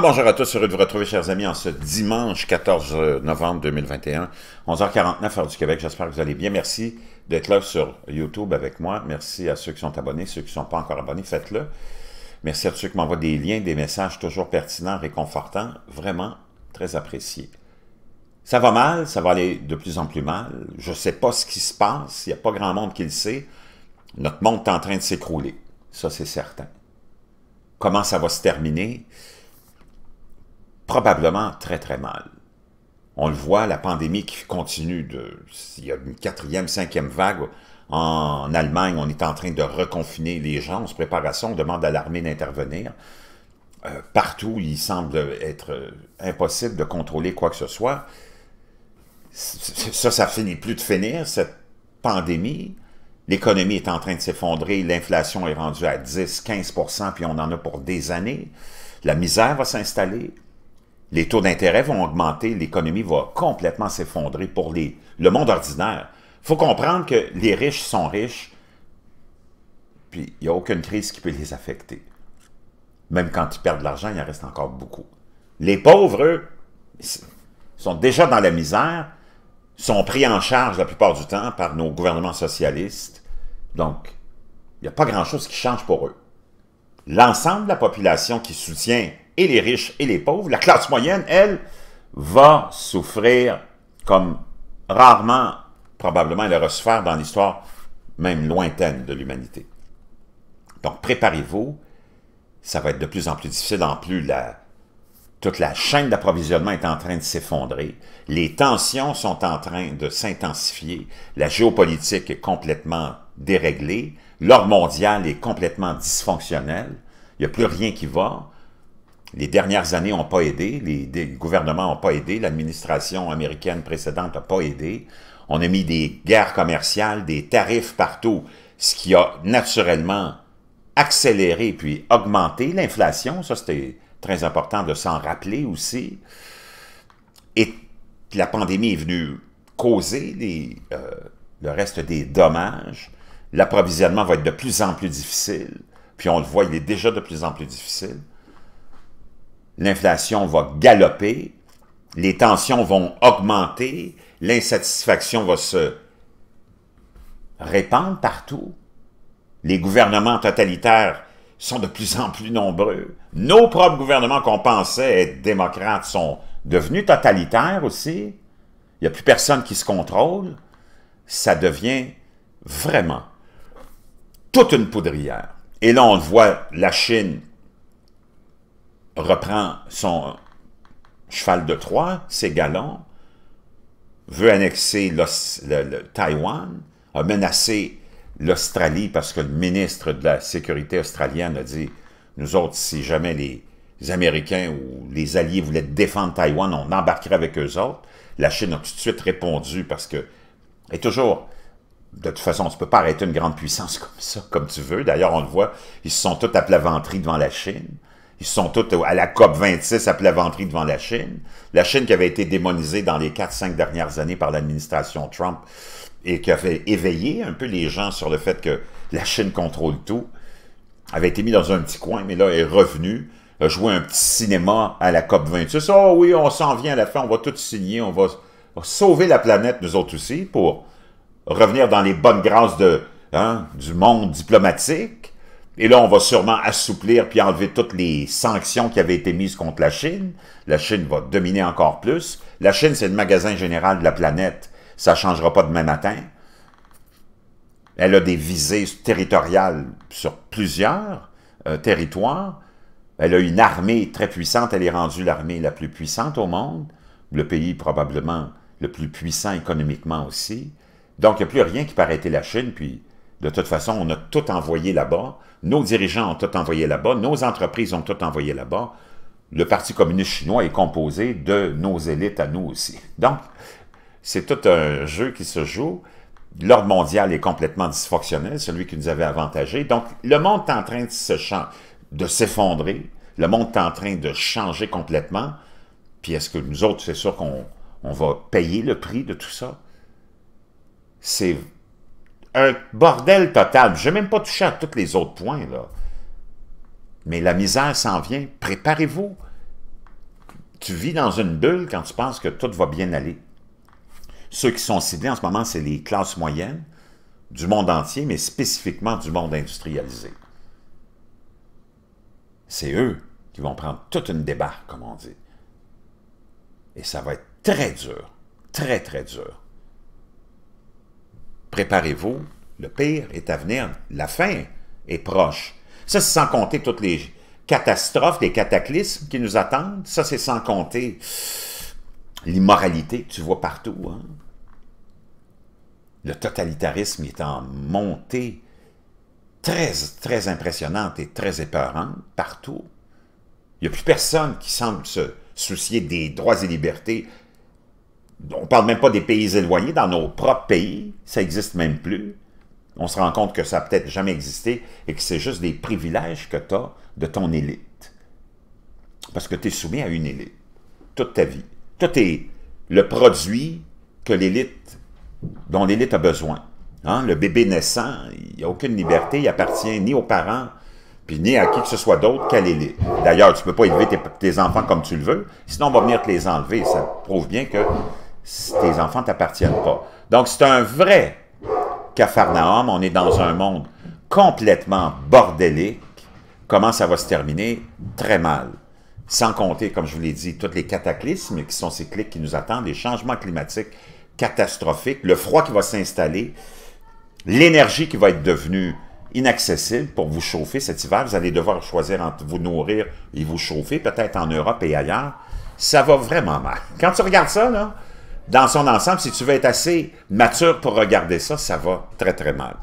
bonjour à tous, heureux de vous retrouver chers amis en ce dimanche 14 euh, novembre 2021, 11h49 heure du Québec, j'espère que vous allez bien, merci d'être là sur YouTube avec moi, merci à ceux qui sont abonnés, ceux qui ne sont pas encore abonnés, faites-le, merci à tous ceux qui m'envoient des liens, des messages toujours pertinents, réconfortants, vraiment très appréciés. Ça va mal, ça va aller de plus en plus mal, je ne sais pas ce qui se passe, il n'y a pas grand monde qui le sait, notre monde est en train de s'écrouler, ça c'est certain. Comment ça va se terminer probablement très très mal. On le voit, la pandémie qui continue, de, il y a une quatrième, cinquième vague. En Allemagne, on est en train de reconfiner les gens, on se prépare à ça, on demande à l'armée d'intervenir. Euh, partout, il semble être euh, impossible de contrôler quoi que ce soit. Ça, ça finit plus de finir, cette pandémie. L'économie est en train de s'effondrer, l'inflation est rendue à 10, 15 puis on en a pour des années. La misère va s'installer les taux d'intérêt vont augmenter, l'économie va complètement s'effondrer pour les, le monde ordinaire. Il faut comprendre que les riches sont riches, puis il n'y a aucune crise qui peut les affecter. Même quand ils perdent de l'argent, il en reste encore beaucoup. Les pauvres, eux, sont déjà dans la misère, sont pris en charge la plupart du temps par nos gouvernements socialistes. Donc, il n'y a pas grand-chose qui change pour eux. L'ensemble de la population qui soutient et les riches et les pauvres. La classe moyenne, elle, va souffrir comme rarement, probablement, elle aura souffert dans l'histoire même lointaine de l'humanité. Donc, préparez-vous. Ça va être de plus en plus difficile. En plus, toute la chaîne d'approvisionnement est en train de s'effondrer. Les tensions sont en train de s'intensifier. La géopolitique est complètement déréglée. L'ordre mondial est complètement dysfonctionnel. Il n'y a plus rien qui va les dernières années n'ont pas aidé, les, gouvernements n'ont pas aidé, l'administration américaine précédente n'a pas aidé. On a mis des guerres commerciales, des tarifs partout, ce qui a naturellement accéléré puis augmenté l'inflation. Ça, c'était très important de s'en rappeler aussi. Et la pandémie est venue causer euh, le reste des dommages. L'approvisionnement va être de plus en plus difficile. Puis on le voit, il est déjà de plus en plus difficile l'inflation va galoper, les tensions vont augmenter, l'insatisfaction va se répandre partout. Les gouvernements totalitaires sont de plus en plus nombreux. Nos propres gouvernements qu'on pensait être démocrates sont devenus totalitaires aussi. Il n'y a plus personne qui se contrôle. Ça devient vraiment toute une poudrière. Et là, on voit la Chine reprend son cheval de Troie, ses galons, veut annexer le, Taïwan, a menacé l'Australie parce que le ministre de la Sécurité australienne a dit « Nous autres, si jamais les, Américains ou les Alliés voulaient défendre Taïwan, on embarquerait avec eux autres. » La Chine a tout de suite répondu parce que, et toujours, de toute façon, on ne peut pas arrêter une grande puissance comme ça, comme tu veux. D'ailleurs, on le voit, ils se sont tous aplaventris devant la Chine. Ils sont tous à la COP 26 à Plaventry devant la Chine. La Chine qui avait été démonisée dans les 4-5 dernières années par l'administration Trump et qui avait éveillé un peu les gens sur le fait que la Chine contrôle tout, avait été mis dans un petit coin, mais là, elle est revenue a joué un petit cinéma à la COP 26. « Oh oui, on s'en vient à la fin, on va tout signer, on va, sauver la planète, nous autres aussi, pour revenir dans les bonnes grâces de, hein, du monde diplomatique. » Et là, on va sûrement assouplir puis enlever toutes les sanctions qui avaient été mises contre la Chine. La Chine va dominer encore plus. La Chine, c'est le magasin général de la planète. Ça ne changera pas demain matin. Elle a des visées territoriales sur plusieurs euh, territoires. Elle a une armée très puissante. Elle est rendue l'armée la plus puissante au monde. Le pays probablement le plus puissant économiquement aussi. Donc, il n'y a plus rien qui peut arrêter la Chine, puis de toute façon, on a tout envoyé là-bas. Nos dirigeants ont tout envoyé là-bas. Nos entreprises ont tout envoyé là-bas. Le Parti communiste chinois est composé de nos élites à nous aussi. Donc, c'est tout un jeu qui se joue. L'ordre mondial est complètement dysfonctionnel, celui qui nous avait avantagé. Donc, le monde est en train de s'effondrer. le monde est en train de changer complètement. Puis est-ce que nous autres, c'est sûr qu'on va payer le prix de tout ça? C'est un bordel total. Je n'ai même pas touché à tous les autres points, là. Mais la misère s'en vient. Préparez-vous. Tu vis dans une bulle quand tu penses que tout va bien aller. Ceux qui sont ciblés en ce moment, c'est les classes moyennes du monde entier, mais spécifiquement du monde industrialisé. C'est eux qui vont prendre toute une débat, comme on dit. Et ça va être très dur, très, très dur préparez-vous, le pire est à venir, la fin est proche. Ça, c'est sans compter toutes les catastrophes, les cataclysmes qui nous attendent. Ça, c'est sans compter l'immoralité que tu vois partout. Hein. Le totalitarisme est en montée très, très impressionnante et très épeurante partout. Il n'y a plus personne qui semble se soucier des droits et libertés on ne parle même pas des pays éloignés, dans nos propres pays, ça n'existe même plus. On se rend compte que ça n'a peut-être jamais existé et que c'est juste des privilèges que tu as de ton élite. Parce que tu es soumis à une élite toute ta vie. Tout est le produit que l'élite, dont l'élite a besoin. Hein? Le bébé naissant, il n'y a aucune liberté, il appartient ni aux parents, puis ni à qui que ce soit d'autre qu'à l'élite. D'ailleurs, tu ne peux pas élever tes, tes, enfants comme tu le veux, sinon on va venir te les enlever. Ça prouve bien que tes enfants ne t'appartiennent pas. Donc, c'est un vrai Capharnaüm. On est dans un monde complètement bordélique. Comment ça va se terminer? Très mal. Sans compter, comme je vous l'ai dit, tous les cataclysmes qui sont cycliques, qui nous attendent, les changements climatiques catastrophiques, le froid qui va s'installer, l'énergie qui va être devenue inaccessible pour vous chauffer cet hiver. Vous allez devoir choisir entre vous nourrir et vous chauffer, peut-être en Europe et ailleurs. Ça va vraiment mal. Quand tu regardes ça, là, dans son ensemble, si tu veux être assez mature pour regarder ça, ça va très, très mal.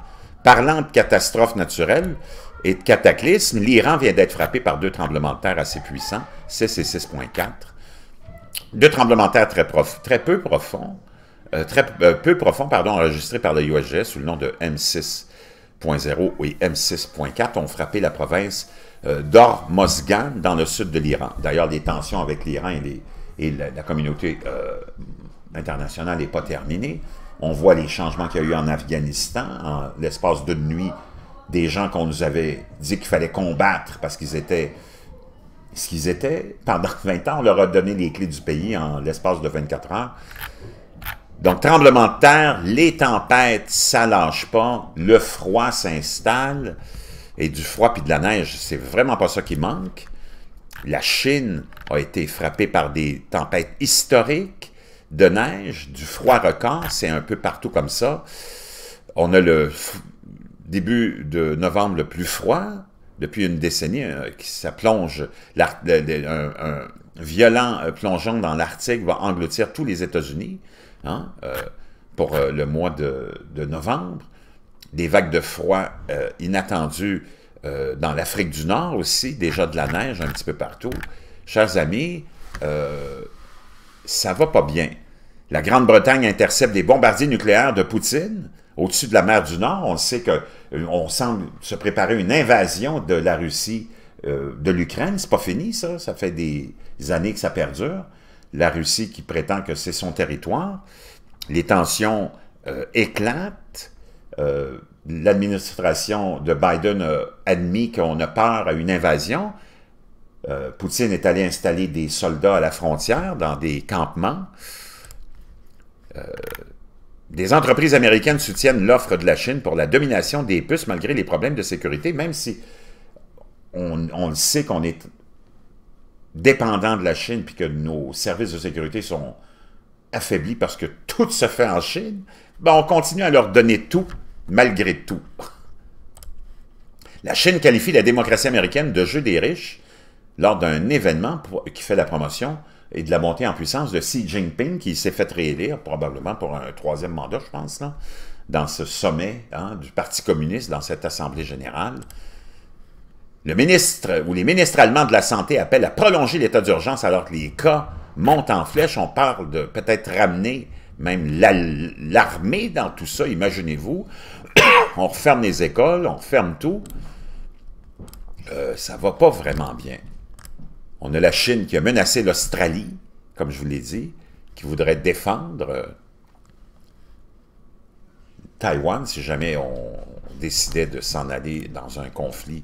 Parlant de catastrophe naturelle et de cataclysme, l'Iran vient d'être frappé par deux tremblements de terre assez puissants, 6 et 6.4. Deux tremblements de terre très, peu profonds, euh, très euh, peu profonds, pardon, enregistrés par le USGS sous le nom de M6.0 et M6.4 ont frappé la province euh, d'Ormozgan dans le sud de l'Iran. D'ailleurs, les tensions avec l'Iran et, la communauté euh, international n'est pas terminé. On voit les changements qu'il y a eu en Afghanistan, en l'espace d'une nuit, des gens qu'on nous avait dit qu'il fallait combattre parce qu'ils étaient ce qu'ils étaient. Pendant 20 ans, on leur a donné les clés du pays en l'espace de 24 heures. Donc, tremblement de terre, les tempêtes, ça lâche pas, le froid s'installe, et du froid puis de la neige, c'est vraiment pas ça qui manque. La Chine a été frappée par des tempêtes historiques de neige, du froid record, c'est un peu partout comme ça. On a le début de novembre le plus froid depuis une décennie, euh, qui ça plonge un, violent euh, plongeon dans l'Arctique va engloutir tous les États-Unis hein, euh, pour le mois de, de, novembre. Des vagues de froid inattendues dans l'Afrique du Nord aussi, déjà de la neige un petit peu partout. Chers amis, ça va pas bien. La Grande-Bretagne intercepte des bombardiers nucléaires de Poutine au-dessus de la mer du Nord. On sait qu'on euh, semble se préparer une invasion de la Russie, euh, de l'Ukraine. C'est pas fini, ça. Ça fait des années que ça perdure. La Russie qui prétend que c'est son territoire. Les tensions euh, éclatent. L'administration de Biden a admis qu'on a peur à une invasion. Euh, Poutine est allé installer des soldats à la frontière dans des campements. Euh, des entreprises américaines soutiennent l'offre de la Chine pour la domination des puces malgré les problèmes de sécurité, même si on, sait qu'on est dépendant de la Chine puis que nos services de sécurité sont affaiblis parce que tout se fait en Chine. Ben on continue à leur donner tout malgré tout. La Chine qualifie la démocratie américaine de jeu des riches lors d'un événement qui fait la promotion et de la montée en puissance de Xi Jinping, qui s'est fait réélire probablement pour un troisième mandat, je pense, dans ce sommet hein, du Parti communiste, dans cette Assemblée générale. Le ministre ou les ministres allemands de la Santé appellent à prolonger l'état d'urgence alors que les cas montent en flèche. On parle de peut-être ramener même l'armée dans tout ça, imaginez-vous. on referme les écoles, on ferme tout. ça euh, ça va pas vraiment bien. On a la Chine qui a menacé l'Australie, comme je vous l'ai dit, qui voudrait défendre euh, Taïwan si jamais on décidait de s'en aller dans un conflit.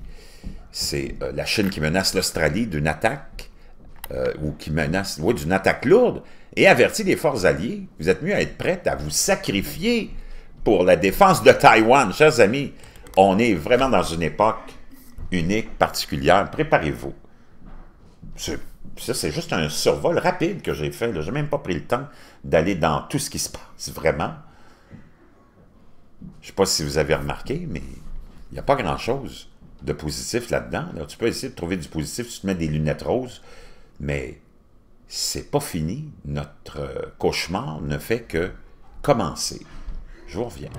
C'est euh, la Chine qui menace l'Australie d'une attaque, euh, ou qui menace, d'une attaque lourde, et avertit les forces alliées. Vous êtes mieux à être prête à vous sacrifier pour la défense de Taïwan. Chers amis, on est vraiment dans une époque unique, particulière. Préparez-vous ça, c'est juste un survol rapide que j'ai fait. Je n'ai même pas pris le temps d'aller dans tout ce qui se passe, vraiment. Je ne sais pas si vous avez remarqué, mais il n'y a pas grand-chose de positif là-dedans. tu peux essayer de trouver du positif, tu te mets des lunettes roses, mais c'est pas fini. Notre cauchemar ne fait que commencer. Je vous reviens.